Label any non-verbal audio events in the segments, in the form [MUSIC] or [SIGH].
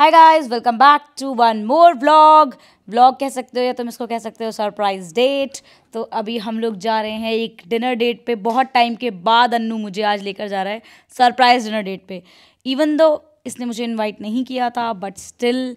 Hi guys welcome back to one more vlog vlog कह सकते हो या तुम इसको कह सकते हो सरप्राइज डेट तो अभी हम लोग जा रहे हैं एक डिनर डेट पे बहुत टाइम के बाद अन्नू मुझे आज लेकर जा रहा है सरप्राइज डिनर डेट पे इवन दो इसने मुझे इनवाइट नहीं किया था बट स्टिल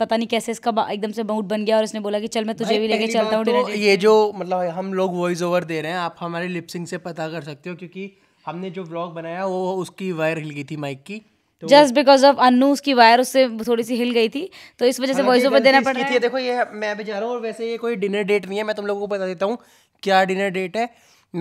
पता नहीं कैसे इसका एकदम से मूड बन गया और इसने बोला कि चल मैं तुझे भी लेके चलता हूँ तो ये जो मतलब हम लोग वॉइस ओवर दे रहे हैं आप हमारे लिपसिंग से पता कर सकते हो क्योंकि हमने जो ब्लॉग बनाया वो उसकी वायर हिल गई थी माइक की जस्ट बिकॉज ऑफ अनूस की वायर उससे थोड़ी सी हिल गई थी तो इस वजह से वॉइस ओवर देना पड़ रहा है देखो ये मैं भी जा रहा हूँ और वैसे ये कोई डिनर डेट नहीं है मैं तुम लोगों को बता देता हूँ क्या डिनर डेट है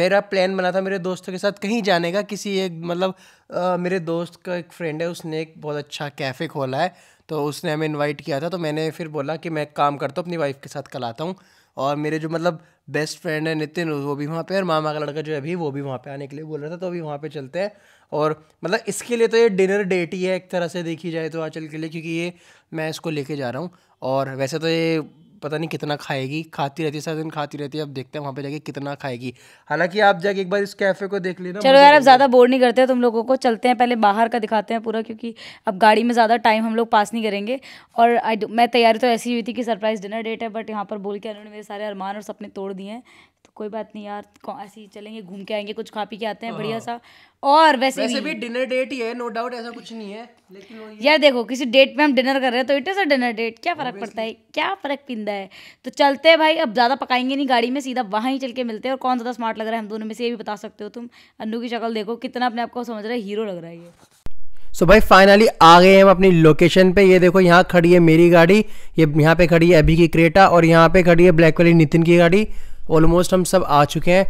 मेरा प्लान बना था मेरे दोस्तों के साथ कहीं जाने का किसी एक मतलब आ, मेरे दोस्त का एक फ्रेंड है उसने एक बहुत अच्छा कैफ़े खोला है तो उसने हमें इनवाइट किया था तो मैंने फिर बोला कि मैं काम करता हूँ अपनी वाइफ के साथ कल आता हूँ और मेरे जो मतलब बेस्ट फ्रेंड है नितिन वो भी वहाँ पे और मामा का लड़का जो है अभी वो भी वहाँ पे आने के लिए बोल रहा था तो अभी वहाँ पे चलते हैं और मतलब इसके लिए तो ये डिनर डेट ही है एक तरह से देखी जाए तो आंचल के लिए क्योंकि ये मैं इसको लेके जा रहा हूँ और वैसे तो ये पता नहीं कितना खाएगी खाती रहती है सारा दिन खाती रहती है अब देखते हैं वहाँ पे जाके कितना खाएगी हालांकि आप जाके एक बार इस कैफे को देख लेना चलो यार अब तो ज़्यादा बोर नहीं करते तुम लोगों को चलते हैं पहले बाहर का दिखाते हैं पूरा क्योंकि अब गाड़ी में ज़्यादा टाइम हम लोग पास नहीं करेंगे और मैं तैयारी तो ऐसी हुई थी कि सरप्राइज़ डिनर डेट है बट यहाँ पर बोल के उन्होंने मेरे सारे अरमान और सपने तोड़ दिए हैं तो कोई बात नहीं यार ऐसे ही चलेंगे घूम के आएंगे कुछ खा पी के आते हैं बढ़िया हाँ। सा और वैसे, वैसे भी डिनर डेट ही है नो डाउट ऐसा कुछ नहीं है लेकिन वो यार देखो किसी डेट पे हम डिनर कर रहे हैं तो it is a dinner date क्या फ़र्क पड़ता है क्या फ़र्क पिंदा है तो चलते हैं भाई अब ज़्यादा पकाएंगे नहीं गाड़ी में सीधा वहाँ ही चल के मिलते हैं और कौन ज़्यादा स्मार्ट लग रहा है हम दोनों में से ये भी बता सकते हो तुम अन्नू की शक्ल देखो कितना अपने आपको समझ रहा है हीरो लग रहा है ये सो so भाई फाइनली आ गए हम अपनी लोकेशन पे ये देखो यहाँ खड़ी है मेरी गाड़ी ये यहाँ पे खड़ी है अभी की क्रेटा और यहाँ पे खड़ी है ब्लैक वाली नितिन की गाड़ी ऑलमोस्ट हम सब आ चुके हैं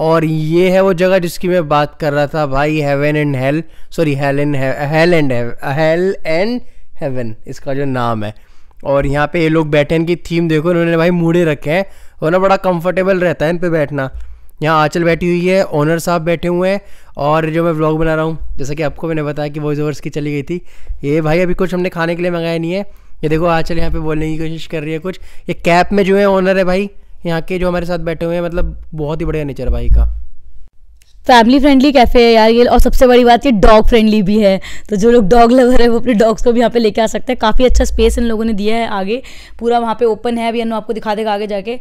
और ये है वो जगह जिसकी मैं बात कर रहा था भाई heaven and hell sorry hell and hell and hell and heaven इसका जो नाम है और यहाँ पे ये लोग बैठे हैं इनकी थीम देखो इन्होंने भाई मूढ़े रखे हैं ना बड़ा कंफर्टेबल रहता है इन पे बैठना यहाँ आंचल बैठी हुई है ओनर साहब बैठे हुए हैं और जो मैं ब्लॉग बना रहा हूँ जैसा कि आपको मैंने बताया कि वॉइस ओवर्स की चली गई थी ये भाई अभी कुछ हमने खाने के लिए मंगाया नहीं है ये देखो आंचल यहाँ पे बोलने की कोशिश कर रही है कुछ ये कैप में जो है ओनर है भाई यहाँ के जो हमारे साथ बैठे हुए हैं मतलब बहुत ही बढ़िया नेचर भाई का फैमिली फ्रेंडली कैफ़े है यार ये और सबसे बड़ी बात ये डॉग फ्रेंडली भी है तो जो लोग डॉग लवर है वो अपने डॉग्स को भी यहाँ पे लेके आ सकते हैं काफ़ी अच्छा स्पेस इन लोगों ने दिया है आगे पूरा वहाँ पे ओपन है अभी अनु आपको दिखा देगा आगे जाके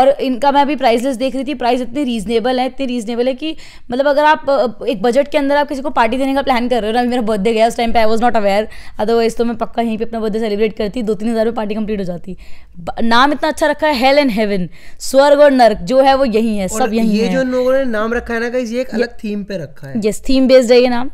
और इनका मैं अभी प्राइस देख रही थी प्राइस इतने रीजनेबल है इतने रीजनेबल है कि मतलब अगर आप एक बजट के अंदर आप किसी को पार्टी देने का प्लान कर रहे हो ना मेरा बर्थडे गया उस टाइम पर I was not aware otherwise तो मैं पक्का यहीं पर अपना बर्थडे सेलिब्रेट करती दो तीन हज़ार में पार्टी कंप्लीट हो जाती नाम इतना अच्छा रखा है हेल एंड हेवन स्वर्ग और नर्क जो है वो यही है सब यही है जो लोगों ने नाम रखा है ना कहीं ये अलग थीम पे रखा है यस थीम बेस्ड है ये नाम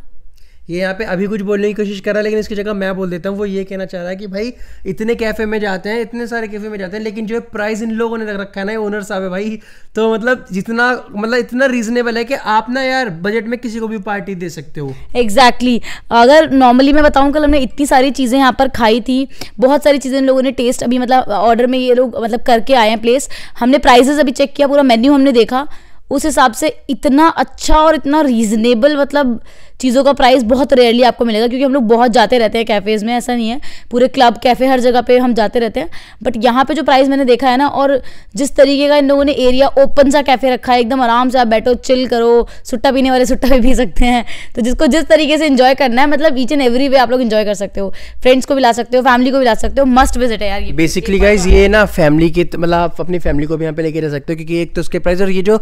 ये यहाँ पे अभी कुछ बोलने की कोशिश कर रहा है लेकिन इसकी जगह मैं बोल देता हूँ वो ये कहना चाह रहा है कि भाई इतने कैफे में जाते हैं इतने सारे कैफे में जाते हैं लेकिन जो है प्राइस इन लोगों ने रख रखा है ना ओनर साहब है भाई तो मतलब जितना मतलब इतना रीजनेबल है कि आप ना यार बजट में किसी को भी पार्टी दे सकते हो एग्जैक्टली exactly. अगर नॉर्मली मैं बताऊँ कल हमने इतनी सारी चीज़ें यहाँ पर खाई थी बहुत सारी चीज़ें इन लोगों ने टेस्ट अभी मतलब ऑर्डर में ये लोग मतलब करके आए हैं प्लेस हमने प्राइजेज अभी चेक किया पूरा मेन्यू हमने देखा उस हिसाब से इतना अच्छा और इतना रीजनेबल मतलब चीज़ों का प्राइस बहुत रेयरली आपको मिलेगा क्योंकि हम लोग बहुत जाते रहते हैं कैफ़ेज़ में ऐसा नहीं है पूरे क्लब कैफ़े हर जगह पे हम जाते रहते हैं बट यहाँ पे जो प्राइस मैंने देखा है ना और जिस तरीके का इन लोगों ने एरिया ओपन सा कैफ़े रखा है एकदम आराम से आप बैठो चिल करो सुट्टा पीने वाले सुट्टा भी पी सकते हैं तो जिसको जिस तरीके से इन्जॉय करना है मतलब ईच एंड एवरी वे आप लोग इन्जॉय कर सकते हो फ्रेंड्स को भी ला सकते हो फैमिली को भी ला सकते हो मस्ट विजिट है यार बेसिकली गाइज ये ना फैमिली की मतलब आप अपनी फैमिली को भी यहाँ पे लेके रह सकते हो क्योंकि एक तो उसके प्राइस और ये जो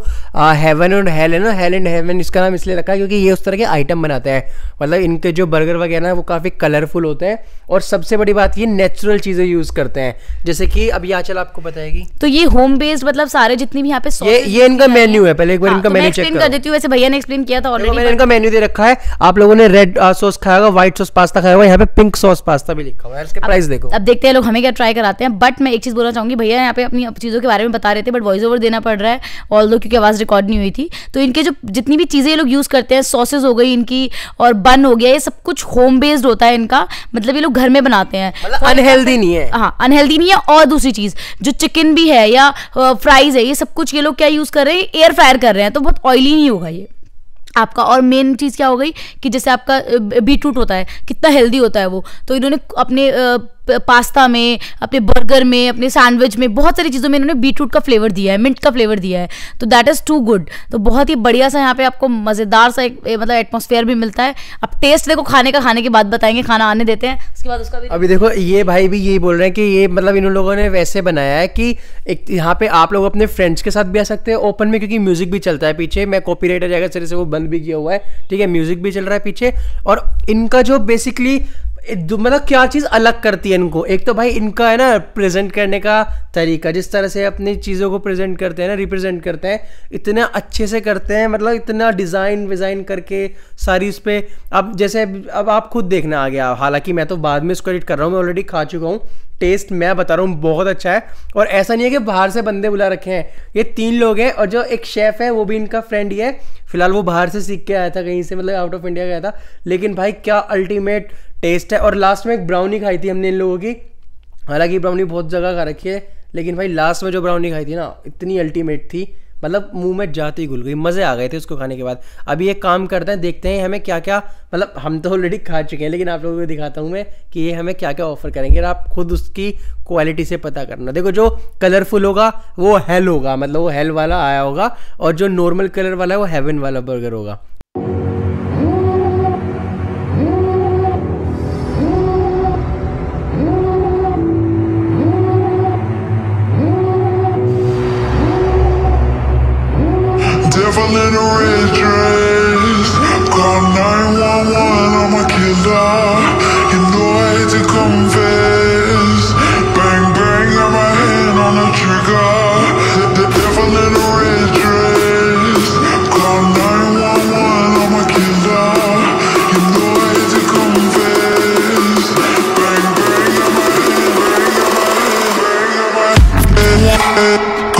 हेवन एंड हेल है ना हेल एंड हेवन इसका नाम इसलिए रखा है क्योंकि ये उस तरह के आइटम बनाता है मतलब इनके जो बर्गर वगैरह वो काफ़ी कलरफुल होते हैं और सबसे बड़ी बात ये नेचुरल चीज़ें यूज़ करते हैं जैसे कि अब आंचल आपको बताएगी तो ये होम बेस्ड मतलब सारे जितनी भी यहाँ पे ये ये इनका मेन्यू है पहले एक बार हाँ, इनका तो मेन्यू चेक कर देती हूँ वैसे भैया ने एक्सप्लेन किया था ऑलरेडी मैंने इनका मेन्यू दे रखा है आप लोगों ने रेड सॉस खाया होगा व्हाइट सॉस पास्ता खाया हुआ यहाँ पे पिंक सॉस पास्ता भी लिखा हुआ है इसके प्राइस देखो अब देखते हैं लोग हमें क्या ट्राई कराते हैं बट मैं एक चीज़ बोलना चाहूंगी भैया यहाँ पे अपनी चीज़ों के बारे में बता रहे थे बट वॉइस ओवर देना पड़ रहा है ऑल क्योंकि आवाज़ रिकॉर्ड नहीं हुई थी तो इनके जो जितनी भी चीज़ें ये लोग यूज़ करते हैं सॉसेज हो गई इनकी की और बन हो गया ये सब कुछ होम बेस्ड होता है इनका मतलब ये लोग घर में बनाते हैं अनहेल्दी मतलब नहीं है हाँ अनहेल्दी नहीं है और दूसरी चीज़ जो चिकन भी है या फ्राइज है ये सब कुछ ये लोग क्या यूज़ कर रहे हैं एयर फ्रायर कर रहे हैं तो बहुत ऑयली नहीं होगा ये आपका और मेन चीज़ क्या हो गई कि जैसे आपका बीटरूट होता है कितना हेल्दी होता है वो तो इन्होंने अपने पास्ता में अपने बर्गर में अपने सैंडविच में बहुत सारी चीज़ों में इन्होंने बीटरूट का फ्लेवर दिया है मिंट का फ्लेवर दिया है तो दैट इज़ टू गुड तो बहुत ही बढ़िया सा यहाँ पे आपको मज़ेदार सा एक मतलब एटमोसफेयर भी मिलता है अब टेस्ट देखो खाने का खाने के बाद बताएंगे खाना आने देते हैं उसके बाद उसका भी अभी देखो ये भाई भी यही बोल रहे हैं कि ये मतलब इन लोगों ने वैसे बनाया है कि एक यहाँ पे आप लोग अपने फ्रेंड्स के साथ भी आ सकते हैं ओपन में क्योंकि म्यूजिक भी चलता है पीछे मैं कॉपी राइटर जाएगा सर से वो बंद भी किया हुआ है ठीक है म्यूजिक भी चल रहा है पीछे और इनका जो बेसिकली मतलब क्या चीज़ अलग करती है इनको एक तो भाई इनका है ना प्रेजेंट करने का तरीका जिस तरह से अपनी चीज़ों को प्रेजेंट करते हैं ना रिप्रेजेंट करते हैं इतने अच्छे से करते हैं मतलब इतना डिज़ाइन विज़ाइन करके सारी उस पर अब जैसे अब आप खुद देखना आ गया हालांकि मैं तो बाद में इसको एडिट कर रहा हूँ मैं ऑलरेडी खा चुका हूँ टेस्ट मैं बता रहा हूँ बहुत अच्छा है और ऐसा नहीं है कि बाहर से बंदे बुला रखे हैं ये तीन लोग हैं और जो एक शेफ़ है वो भी इनका फ्रेंड ही है फिलहाल वो बाहर से सीख के आया था कहीं से मतलब आउट ऑफ इंडिया गया था लेकिन भाई क्या अल्टीमेट टेस्ट है और लास्ट में एक ब्राउनी खाई थी हमने इन लोगों की हालांकि ब्राउनी बहुत जगह खा रखी है लेकिन भाई लास्ट में जो ब्राउनी खाई थी ना इतनी अल्टीमेट थी मतलब मुंह में जाते ही घुल गई मज़े आ गए थे उसको खाने के बाद अभी एक काम करते हैं देखते हैं हमें क्या क्या मतलब हम तो ऑलरेडी खा चुके हैं लेकिन आप लोगों को दिखाता हूँ मैं कि ये हमें क्या क्या ऑफर करेंगे और आप खुद उसकी क्वालिटी से पता करना देखो जो कलरफुल होगा वो हेल होगा मतलब वो हेल वाला आया होगा और जो नॉर्मल कलर वाला है वो हेवन वाला बर्गर होगा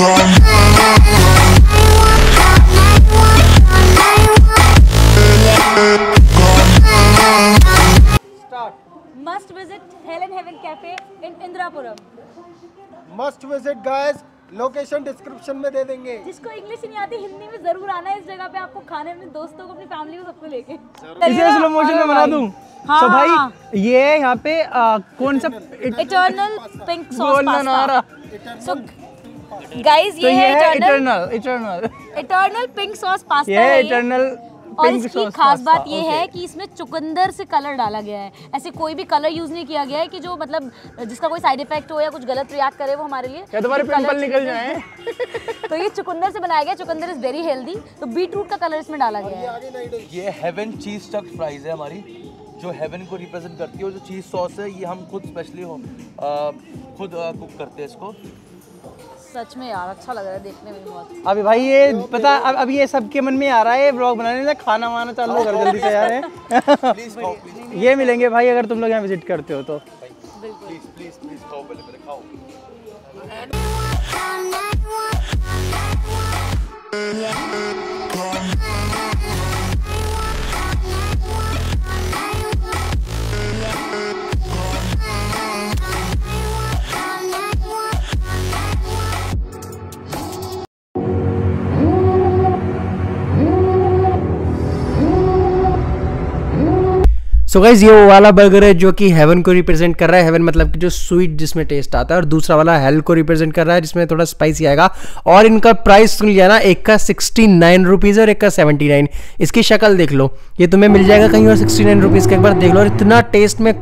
must visit Helen Heaven Cafe in Indirapuram. Must visit guys. Location description में दे देंगे जिसको इंग्लिश नहीं आती हिंदी में जरूर आना इस जगह पे आपको खाने में दोस्तों को अपनी फैमिली को सबको लेके इसे स्लो मोशन में बना दूं हाँ, so, भाई हाँ। ये यहाँ पे आ, कौन सा eternal pink sauce pasta so guys तो ये, है eternal eternal eternal pink sauce pasta ये इटर्नल और इसकी खास बात ये है कि इसमें चुकंदर से कलर डाला गया है ऐसे कोई भी कलर यूज नहीं किया गया है कि जो मतलब जिसका कोई साइड इफेक्ट हो या कुछ गलत रिएक्ट करे वो हमारे लिए क्या तुम्हारे पिंपल निकल जाए [LAUGHS] तो ये चुकंदर से बनाया गया चुकंदर इज वेरी हेल्दी तो बीटरूट का कलर इसमें डाला गया है ये हेवन चीज स्टक फ्राइज है हमारी जो हेवन को रिप्रेजेंट करती है और जो चीज़ सॉस है ये हम खुद स्पेशली हो खुद कुक करते हैं इसको सच में यार अच्छा लग रहा है देखने में बहुत अभी भाई ये पता अब अभी ये सबके मन में आ रहा है ब्लॉग बनाने से खाना वाना चालू कर जल्दी से यार ये मिलेंगे भाई अगर तुम लोग यहाँ विजिट करते हो तो बिल्कुल सो गाइज ये वो वाला बर्गर है जो कि हेवन को रिप्रेजेंट कर रहा है हेवन मतलब कि जो स्वीट जिसमें टेस्ट आता है और दूसरा वाला हेल को रिप्रेजेंट कर रहा है जिसमें थोड़ा स्पाइसी आएगा और इनका प्राइस सुन लिया ना एक का सिक्सटी नाइन रुपीज़ और एक का सेवेंटी नाइन इसकी शक्ल देख लो ये तुम्हें मिल जाएगा कहीं और सिक्सटी नाइन रुपीज़ का एक बार देख लो और इतना टेस्ट में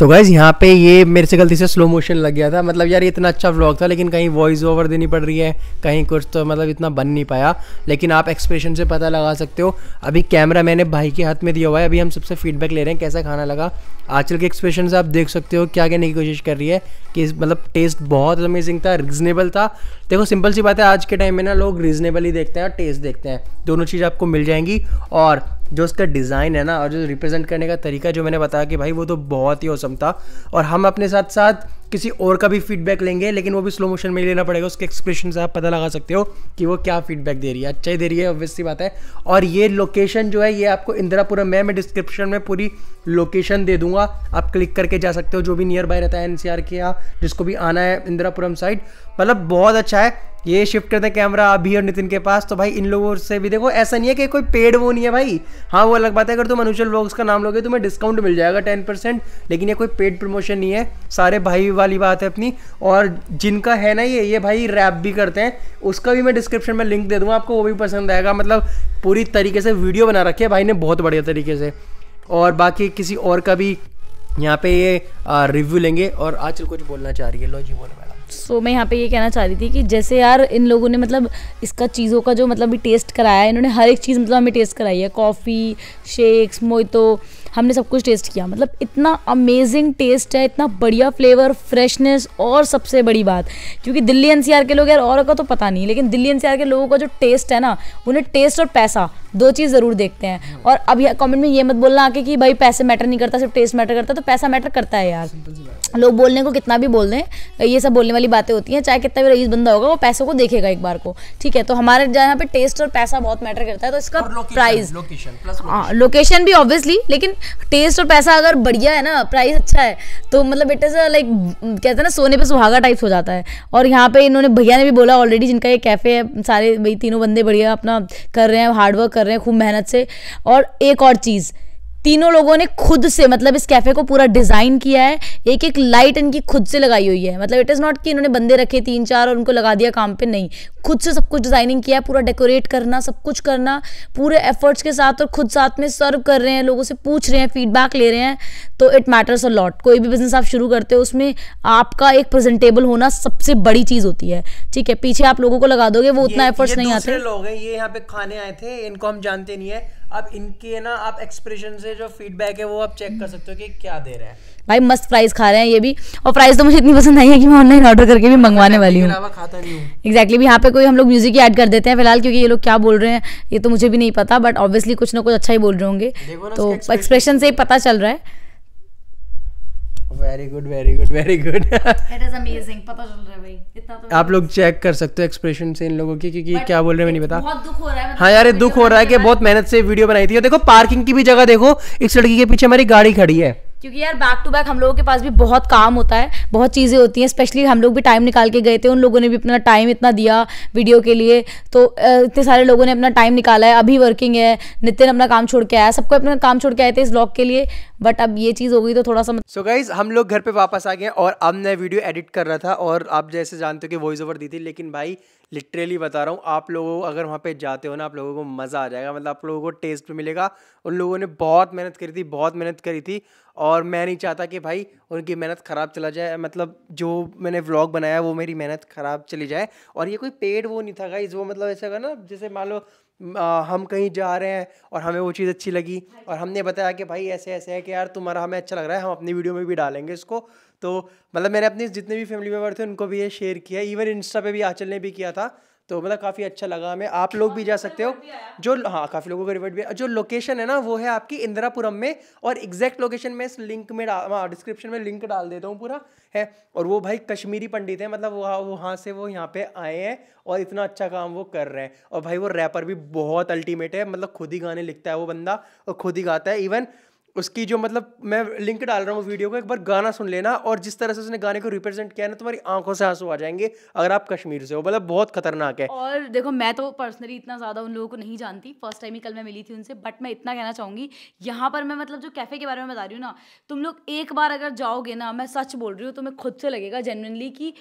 सो गाइज यहाँ पे ये मेरे से गलती से स्लो मोशन लग गया था मतलब यार इतना अच्छा व्लॉग था लेकिन कहीं वॉइस ओवर देनी पड़ रही है कहीं कुछ तो मतलब इतना बन नहीं पाया लेकिन आप एक्सप्रेशन से पता लगा सकते हो अभी कैमरा मैंने भाई के हाथ में दिया हुआ है अभी हम सबसे फीडबैक ले रहे हैं कैसा खाना लगा आजकल के एक्सप्रेशन से आप देख सकते हो क्या कहने की कोशिश कर रही है कि मतलब टेस्ट बहुत अमेजिंग था रीजनेबल था देखो सिंपल सी बात है आज के टाइम में ना लोग रीजनेबल ही देखते हैं और टेस्ट देखते हैं दोनों चीज़ आपको मिल जाएंगी और जो उसका डिज़ाइन है ना और जो रिप्रेजेंट करने का तरीका जो मैंने बताया कि भाई वो तो बहुत ही औसम था और हम अपने साथ साथ किसी और का भी फीडबैक लेंगे लेकिन वो भी स्लो मोशन में लेना पड़ेगा उसके एक्सप्रेशन से आप पता लगा सकते हो कि वो क्या फीडबैक दे रही है अच्छा ही दे रही है ऑब्वियसली बात है और ये लोकेशन जो है ये आपको इंदिरापुरम में मैं डिस्क्रिप्शन में पूरी लोकेशन दे दूंगा आप क्लिक करके जा सकते हो जो भी नियर बाय रहता है एनसीआर के यहाँ जिसको भी आना है इंदिरापुरम साइड मतलब बहुत अच्छा है ये शिफ्ट करते हैं कैमरा अभी और नितिन के पास तो भाई इन लोगों से भी देखो ऐसा नहीं है कि कोई पेड वो नहीं है भाई हाँ वो अलग बात है अगर तुम अनुचल ब्लॉग्स का नाम लोगे तुम्हें डिस्काउंट मिल जाएगा टेन परसेंट लेकिन ये कोई पेड प्रमोशन नहीं है सारे भाई वाली बात है अपनी और जिनका है ना ये ये भाई रैप भी करते हैं उसका भी मैं डिस्क्रिप्शन में लिंक दे दूँगा आपको वो भी पसंद आएगा मतलब पूरी तरीके से वीडियो बना रखी है भाई ने बहुत बढ़िया तरीके से और बाकी किसी और का भी यहाँ पे ये रिव्यू लेंगे और आजकल कुछ बोलना चाह रही है लो जी बोलो मैडम सो so, मैं यहाँ पे ये कहना चाह रही थी कि जैसे यार इन लोगों ने मतलब इसका चीज़ों का जो मतलब टेस्ट कराया है इन्होंने हर एक चीज़ मतलब हमें टेस्ट कराई है कॉफ़ी शेक्स मोइतो हमने सब कुछ टेस्ट किया मतलब इतना अमेजिंग टेस्ट है इतना बढ़िया फ्लेवर फ्रेशनेस और सबसे बड़ी बात क्योंकि दिल्ली एनसीआर के लोग यार और का तो पता नहीं लेकिन दिल्ली एनसीआर के लोगों का जो टेस्ट है ना उन्हें टेस्ट और पैसा दो चीज़ ज़रूर देखते हैं हम्म। और अब कमेंट में ये मत बोलना आके कि भाई पैसे मैटर नहीं करता सिर्फ टेस्ट मैटर करता तो पैसा मैटर करता है यार लोग बोलने को कितना भी बोल दें ये सब बोलने वाली बातें होती हैं चाहे कितना भी रईस बंदा होगा वो पैसों को देखेगा एक बार को ठीक है तो हमारे यहाँ पे टेस्ट और पैसा बहुत मैटर करता है तो इसका प्राइस हाँ लोकेशन भी ऑब्वियसली लेकिन टेस्ट और पैसा अगर बढ़िया है ना प्राइस अच्छा है तो मतलब इट इज़ लाइक कहते हैं ना सोने पे सुहागा टाइप्स हो जाता है और यहाँ पे इन्होंने भैया ने भी बोला ऑलरेडी जिनका ये कैफ़े है सारे भाई तीनों बंदे बढ़िया अपना कर रहे हैं हार्डवर्क कर रहे हैं खूब मेहनत से और एक और चीज़ तीनों लोगों ने खुद से मतलब इस कैफ़े को पूरा डिज़ाइन किया है एक एक लाइट इनकी खुद से लगाई हुई है मतलब इट इज़ नॉट कि इन्होंने बंदे रखे तीन चार और उनको लगा दिया काम पे नहीं खुद से सब कुछ डिज़ाइनिंग किया है पूरा डेकोरेट करना सब कुछ करना पूरे एफर्ट्स के साथ और खुद साथ में सर्व कर रहे हैं लोगों से पूछ रहे हैं फीडबैक ले रहे हैं तो इट मैटर्स अ लॉट कोई भी बिज़नेस आप शुरू करते हो उसमें आपका एक प्रेजेंटेबल होना सबसे बड़ी चीज़ होती है ठीक है पीछे आप लोगों को लगा दोगे वो उतना एफर्ट्स नहीं आते लोग हैं ये यहाँ पे खाने आए थे इनको हम जानते नहीं है अब इनके ना आप एक्सप्रेशन से जो फीडबैक है वो आप चेक कर सकते हो कि क्या दे रहे हैं भाई मस्त प्राइस खा रहे हैं ये भी और प्राइस तो मुझे इतनी पसंद आई है कि मैं ऑनलाइन ऑर्डर करके भी मंगवाने वाली हूँ एक्जैक्टली भी यहाँ पे कोई हम लोग म्यूजिक ऐड कर देते हैं फिलहाल क्योंकि ये लोग क्या बोल रहे हैं ये तो मुझे भी नहीं पता बट ऑब्वियसली कुछ ना कुछ अच्छा ही बोल रहे होंगे तो एक्सप्रेशन से ही पता चल रहा है very good very good very good it is amazing पता चल रहा है भाई इतना तो आप लोग चेक कर सकते हो एक्सप्रेशन से इन लोगों की क्योंकि क्या बोल रहे हैं नहीं पता बहुत दुख हो रहा है हाँ यार ये दुख हो रहा है कि बहुत मेहनत से वीडियो बनाई थी और देखो पार्किंग की भी जगह देखो इस लड़की के पीछे हमारी गाड़ी खड़ी है क्योंकि यार बैक टू बैक हम लोगों के पास भी बहुत काम होता है बहुत चीज़ें होती हैं स्पेशली हम लोग भी टाइम निकाल के गए थे उन लोगों ने भी अपना टाइम इतना दिया वीडियो के लिए तो इतने सारे लोगों ने अपना टाइम निकाला है अभी वर्किंग है नितिन अपना काम छोड़ के आया सबको अपना काम छोड़ के आए थे इस ब्लॉग के लिए बट अब ये चीज़ हो गई तो थोड़ा सा सो गाइज हम लोग घर पर वापस आ गए और अब मैं वीडियो एडिट कर रहा था और आप जैसे जानते हो कि वॉइस ओवर दी थी लेकिन भाई लिटरेली बता रहा हूँ आप लोगों को अगर वहाँ पे जाते हो ना आप लोगों को मज़ा आ जाएगा मतलब आप लोगों को टेस्ट भी मिलेगा उन लोगों ने बहुत मेहनत करी थी बहुत मेहनत करी थी और मैं नहीं चाहता कि भाई उनकी मेहनत ख़राब चला जाए मतलब जो मैंने व्लॉग बनाया वो मेरी मेहनत ख़राब चली जाए और ये कोई पेड वो नहीं था गाइज वो मतलब ऐसा ना जैसे मान लो आ, हम कहीं जा रहे हैं और हमें वो चीज़ अच्छी लगी और हमने बताया कि भाई ऐसे ऐसे है कि यार तुम्हारा हमें अच्छा लग रहा है हम अपनी वीडियो में भी डालेंगे इसको तो मतलब मैंने अपने जितने भी फैमिली मेम्बर थे उनको भी ये शेयर किया इवन इंस्टा पे भी आचल ने भी किया था तो मतलब काफ़ी अच्छा लगा हमें आप लोग भी जा हाँ, सकते हो जो हाँ काफ़ी लोगों का रिवर्ट भी जो लोकेशन है ना वो है आपकी इंदिरापुरम में और एग्जैक्ट लोकेशन में इस लिंक हाँ, में डिस्क्रिप्शन में लिंक डाल देता हूँ पूरा है और वो भाई कश्मीरी पंडित हैं मतलब वहाँ वहाँ से वो यहाँ पे आए हैं और इतना अच्छा काम वो कर रहे हैं और भाई वो रैपर भी बहुत अल्टीमेट है मतलब खुद ही गाने लिखता है वो बंदा और खुद ही गाता है इवन उसकी जो मतलब मैं लिंक डाल रहा हूँ वीडियो को एक बार गाना सुन लेना और जिस तरह से उसने गाने को रिप्रेजेंट किया ना तुम्हारी आंखों से आंसू आ जाएंगे अगर आप कश्मीर से हो मतलब बहुत खतरनाक है और देखो मैं तो पर्सनली इतना ज़्यादा उन लोगों को नहीं जानती फर्स्ट टाइम ही कल मैं मिली थी उनसे बट मैं इतना कहना चाहूँगी यहाँ पर मैं मतलब जो कैफ़े के बारे में बता रही हूँ ना तुम लोग एक बार अगर जाओगे ना मैं सच बोल रही हूँ तुम्हें खुद से लगेगा जेनवनली कि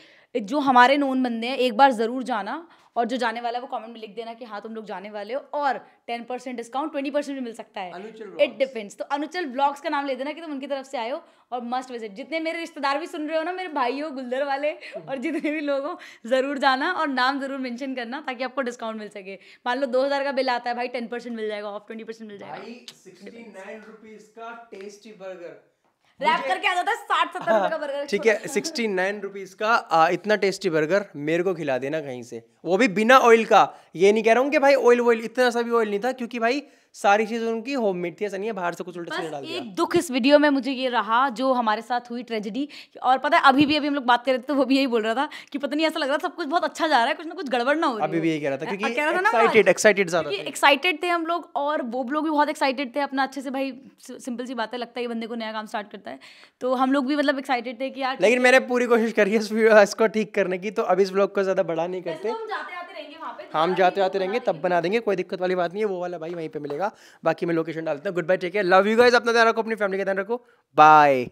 जो हमारे नोन बंदे हैं एक बार ज़रूर जाना और जो जाने वाला है वो कमेंट में लिख देना कि हाँ तुम लोग जाने वाले हो और ten percent discount twenty percent भी मिल सकता है इट डिपेंड्स तो अनुचल ब्लॉग्स का नाम ले देना कि तुम उनकी तरफ से आए हो और मस्ट विजिट जितने मेरे रिश्तेदार भी सुन रहे हो ना मेरे भाई हो गुल्दर वाले और जितने भी लोग हो ज़रूर जाना और नाम ज़रूर मैंशन करना ताकि आपको डिस्काउंट मिल सके मान लो दो का बिल आता है भाई टेन मिल जाएगा ऑफ ट्वेंटी मिल जाएगा भाई सिक्सटी का टेस्टी बर्गर रैप करके आ जाता है साठ सत्तर का बर्गर हाँ, ठीक है सिक्सटी नाइन रुपीज का आ, इतना टेस्टी बर्गर मेरे को खिला देना कहीं से वो भी बिना ऑयल का ये नहीं कह रहा हूँ कि भाई ऑयल ऑयल इतना सा भी ऑयल नहीं था क्योंकि भाई सारी चीज़ उनकी होम मेड थी ऐसा नहीं है बाहर से कुछ उल्टा सीधा डाल दिया एक दुख इस वीडियो में मुझे ये रहा जो हमारे साथ हुई ट्रेजेडी और पता है अभी भी अभी हम लोग बात कर रहे थे तो वो भी यही बोल रहा था कि पता नहीं ऐसा लग रहा था सब कुछ बहुत अच्छा जा रहा है कुछ ना कुछ गड़बड़ ना हो अभी भी यही कह रहा था क्योंकि एक्साइटेड एक्साइटेड ज़्यादा थे एक्साइटेड थे हम लोग और वो लोग भी बहुत एक्साइटेड थे अपना अच्छे से भाई सिंपल सी बात है लगता है ये बंदे को नया काम स्टार्ट करता है तो हम लोग भी मतलब एक्साइटेड थे कि यार लेकिन मैंने पूरी कोशिश करी है इसको ठीक करने की तो अभी इस ब्लॉग को ज़्यादा बड़ा नहीं करते तो हम जाते आते रहेंगे तब बना देंगे कोई दिक्कत वाली बात नहीं है वो वाला भाई वहीं पर मिलेगा बाकी मैं लोकेशन डालता हूँ good bye take care love you guys अपना ध्यान रखो अपनी फैमिली का ध्यान रखो बाय